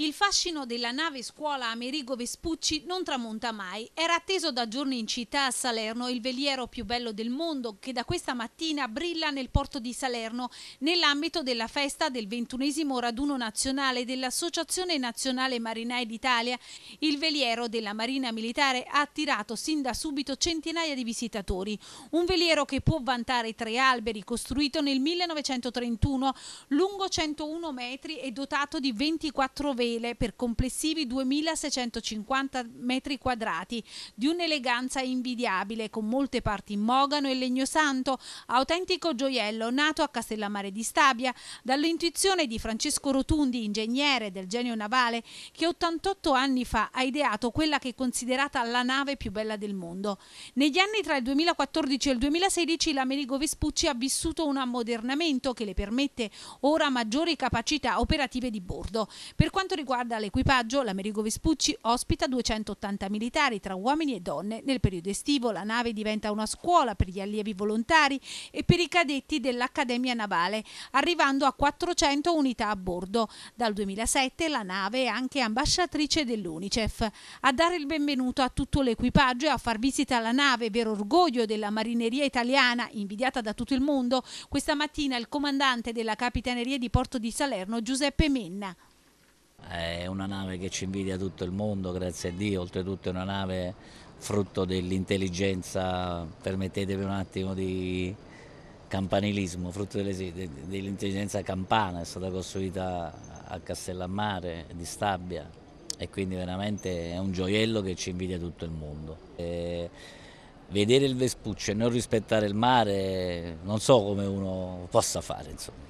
Il fascino della nave scuola Amerigo Vespucci non tramonta mai. Era atteso da giorni in città a Salerno il veliero più bello del mondo che da questa mattina brilla nel porto di Salerno nell'ambito della festa del ventunesimo raduno nazionale dell'Associazione Nazionale Marinai d'Italia. Il veliero della Marina Militare ha attirato sin da subito centinaia di visitatori. Un veliero che può vantare tre alberi, costruito nel 1931, lungo 101 metri e dotato di 24 vetri arele per complessivi 2.650 metri quadrati, di un'eleganza invidiabile, con molte parti in mogano e legno santo, autentico gioiello nato a Castellammare di Stabia dall'intuizione di Francesco Rotundi, ingegnere del genio navale, che 88 anni fa ha ideato quella che è considerata la nave più bella del mondo. Negli anni tra il 2014 e il 2016 l'Amerigo Vespucci ha vissuto un ammodernamento che le permette ora maggiori capacità operative di bordo. Per quanto riguarda l'equipaggio, l'Amerigo Vespucci ospita 280 militari tra uomini e donne. Nel periodo estivo la nave diventa una scuola per gli allievi volontari e per i cadetti dell'Accademia Navale, arrivando a 400 unità a bordo. Dal 2007 la nave è anche ambasciatrice dell'Unicef. A dare il benvenuto a tutto l'equipaggio e a far visita alla nave, vero orgoglio della marineria italiana, invidiata da tutto il mondo, questa mattina il comandante della Capitaneria di Porto di Salerno, Giuseppe Menna. È una nave che ci invidia tutto il mondo, grazie a Dio, oltretutto è una nave frutto dell'intelligenza, permettetemi un attimo di campanilismo, frutto dell'intelligenza campana, è stata costruita a Castellammare di Stabia e quindi veramente è un gioiello che ci invidia tutto il mondo. E vedere il Vespuccio e non rispettare il mare non so come uno possa fare. Insomma.